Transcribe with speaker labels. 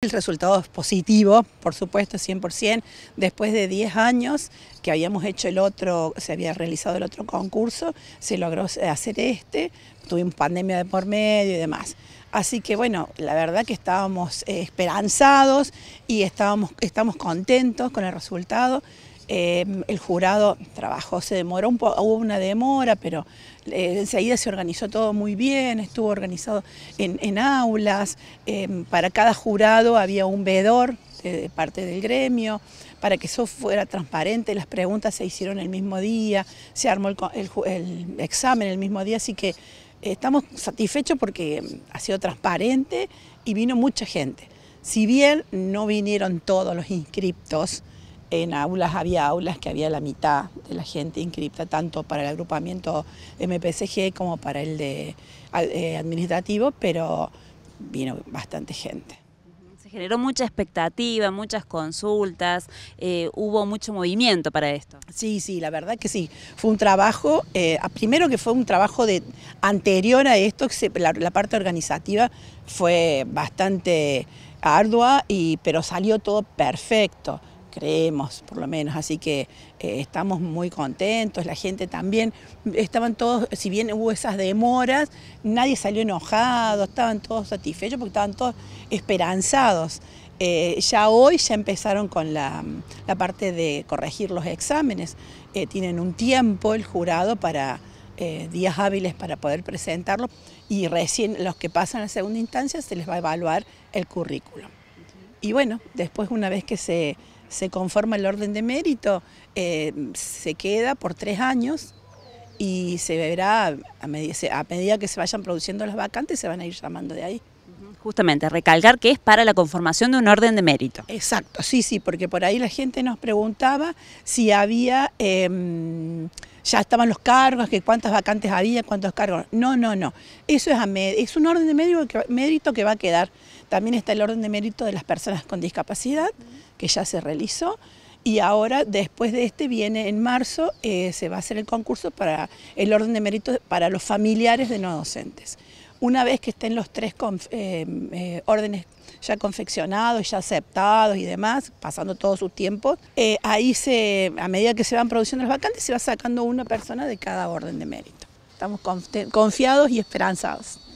Speaker 1: El resultado es positivo, por supuesto, 100%. Después de 10 años que habíamos hecho el otro, se había realizado el otro concurso, se logró hacer este, tuvimos pandemia de por medio y demás. Así que bueno, la verdad que estábamos eh, esperanzados y estábamos, estamos contentos con el resultado. Em, el jurado trabajó, se demoró, un poco, hubo una demora, pero eh, enseguida se organizó todo muy bien, estuvo organizado en, aulas, em, para cada jurado había un veedor de, parte del gremio, para que eso fuera transparente, las preguntas se hicieron el mismo día, se armó el, el examen el mismo día, así que eh, estamos satisfechos porque em, ha sido transparente y vino mucha gente. Si bien no vinieron todos los inscriptos, en aulas había aulas que había la mitad de la gente inscripta, tanto para el agrupamiento MPCG como para el de eh, administrativo, pero vino bastante gente.
Speaker 2: Se generó mucha expectativa, muchas consultas, eh, hubo mucho movimiento para esto. Sí, sí, la verdad que sí. Fue un trabajo, eh, primero que fue un trabajo de anterior
Speaker 1: a esto, la, parte organizativa fue bastante ardua, pero salió todo perfecto por lo menos, así que eh, estamos muy contentos, la gente también, estaban todos, si bien hubo esas demoras, nadie salió enojado, estaban todos satisfechos porque estaban todos esperanzados. Eh, ya hoy ya empezaron con la, parte de corregir los exámenes, eh, tienen un tiempo el jurado para días hábiles para poder presentarlo y recién los que pasan a segunda instancia se les va a evaluar el currículum. Y bueno, después una vez que se se conforma el orden de mérito, eh, se queda por tres años y se verá, a a medida que se vayan produciendo las vacantes, se van a ir llamando de ahí.
Speaker 2: Justamente, recalcar que es para la conformación de un orden de mérito.
Speaker 1: Exacto, sí, sí, porque por ahí la gente nos preguntaba si había, em, ya estaban los cargos, que cuántas vacantes había, cuántos cargos. No, no, no. Eso es, a es un orden de mérito que, mérito va a quedar. También está el orden de mérito de las personas con discapacidad, que ya se realizó. Y ahora, después de este, viene en marzo, eh, se va a hacer el concurso para el orden de mérito para los familiares de no docentes. Una vez que estén los tres eh, eh, órdenes ya confeccionados, ya aceptados y demás, pasando todo su tiempo, eh, ahí se, a medida que se van produciendo las vacantes, se va sacando una persona de cada orden de mérito. Estamos confiados y esperanzados.